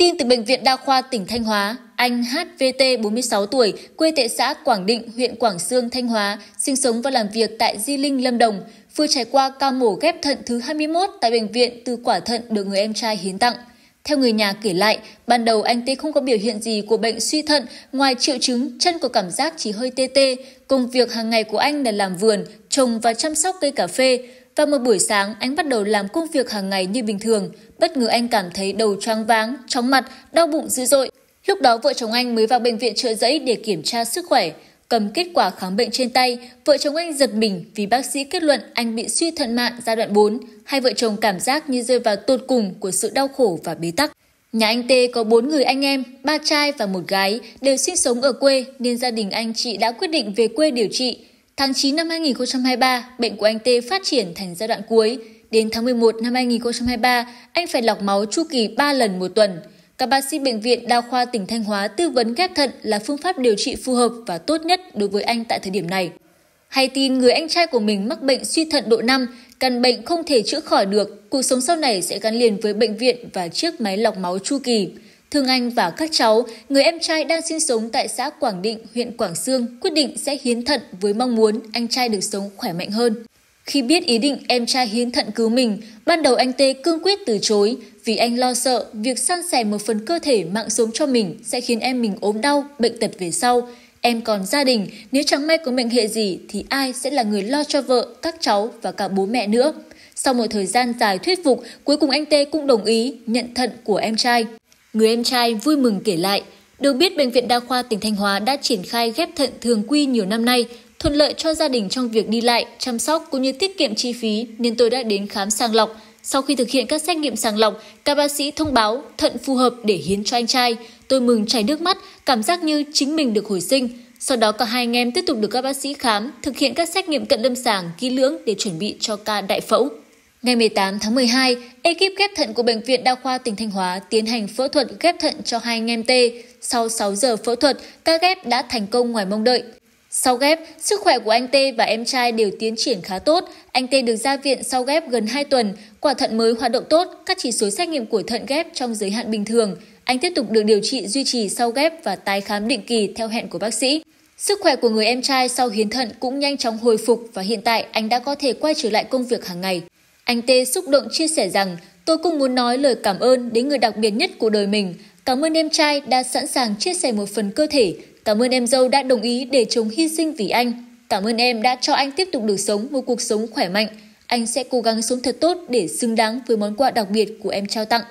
tin từ Bệnh viện Đa khoa tỉnh Thanh Hóa, anh HVT 46 tuổi, quê tại xã Quảng Định, huyện Quảng Sương, Thanh Hóa, sinh sống và làm việc tại Di Linh, Lâm Đồng, vừa trải qua ca mổ ghép thận thứ 21 tại bệnh viện từ quả thận được người em trai hiến tặng. Theo người nhà kể lại, ban đầu anh Tê không có biểu hiện gì của bệnh suy thận ngoài triệu chứng chân có cảm giác chỉ hơi tê tê. Công việc hàng ngày của anh là làm vườn, trồng và chăm sóc cây cà phê. Vào một buổi sáng, anh bắt đầu làm công việc hàng ngày như bình thường. Bất ngờ anh cảm thấy đầu choáng váng, chóng mặt, đau bụng dữ dội. Lúc đó vợ chồng anh mới vào bệnh viện trợ giấy để kiểm tra sức khỏe. Cầm kết quả khám bệnh trên tay, vợ chồng anh giật mình vì bác sĩ kết luận anh bị suy thận mạng giai đoạn 4. Hai vợ chồng cảm giác như rơi vào tột cùng của sự đau khổ và bế tắc. Nhà anh Tê có 4 người anh em, ba trai và một gái, đều sinh sống ở quê nên gia đình anh chị đã quyết định về quê điều trị. Tháng 9 năm 2023, bệnh của anh T phát triển thành giai đoạn cuối. Đến tháng 11 năm 2023, anh phải lọc máu chu kỳ 3 lần một tuần. Các bác sĩ Bệnh viện Đa khoa tỉnh Thanh Hóa tư vấn ghép thận là phương pháp điều trị phù hợp và tốt nhất đối với anh tại thời điểm này. Hay tin người anh trai của mình mắc bệnh suy thận độ 5, căn bệnh không thể chữa khỏi được, cuộc sống sau này sẽ gắn liền với bệnh viện và chiếc máy lọc máu chu kỳ. Thương Anh và các cháu, người em trai đang sinh sống tại xã Quảng Định, huyện Quảng Sương, quyết định sẽ hiến thận với mong muốn anh trai được sống khỏe mạnh hơn. Khi biết ý định em trai hiến thận cứu mình, ban đầu anh Tê cương quyết từ chối vì anh lo sợ việc san sẻ một phần cơ thể mạng sống cho mình sẽ khiến em mình ốm đau, bệnh tật về sau. Em còn gia đình, nếu chẳng may có mệnh hệ gì thì ai sẽ là người lo cho vợ, các cháu và cả bố mẹ nữa. Sau một thời gian dài thuyết phục, cuối cùng anh Tê cũng đồng ý nhận thận của em trai. Người em trai vui mừng kể lại, được biết Bệnh viện Đa khoa tỉnh Thanh Hóa đã triển khai ghép thận thường quy nhiều năm nay, thuận lợi cho gia đình trong việc đi lại, chăm sóc cũng như tiết kiệm chi phí nên tôi đã đến khám sàng lọc. Sau khi thực hiện các xét nghiệm sàng lọc, các bác sĩ thông báo thận phù hợp để hiến cho anh trai. Tôi mừng chảy nước mắt, cảm giác như chính mình được hồi sinh. Sau đó cả hai anh em tiếp tục được các bác sĩ khám, thực hiện các xét nghiệm cận lâm sàng kỹ lưỡng để chuẩn bị cho ca đại phẫu. Ngày 18 tháng 12, ekip ghép thận của Bệnh viện Đa khoa tỉnh Thanh Hóa tiến hành phẫu thuật ghép thận cho hai anh em T. Sau 6 giờ phẫu thuật, ca ghép đã thành công ngoài mong đợi. Sau ghép, sức khỏe của anh T và em trai đều tiến triển khá tốt. Anh T được ra viện sau ghép gần 2 tuần, quả thận mới hoạt động tốt, các chỉ số xét nghiệm của thận ghép trong giới hạn bình thường. Anh tiếp tục được điều trị duy trì sau ghép và tái khám định kỳ theo hẹn của bác sĩ. Sức khỏe của người em trai sau hiến thận cũng nhanh chóng hồi phục và hiện tại anh đã có thể quay trở lại công việc hàng ngày. Anh Tê xúc động chia sẻ rằng tôi cũng muốn nói lời cảm ơn đến người đặc biệt nhất của đời mình. Cảm ơn em trai đã sẵn sàng chia sẻ một phần cơ thể. Cảm ơn em dâu đã đồng ý để chồng hy sinh vì anh. Cảm ơn em đã cho anh tiếp tục được sống một cuộc sống khỏe mạnh. Anh sẽ cố gắng sống thật tốt để xứng đáng với món quà đặc biệt của em trao tặng.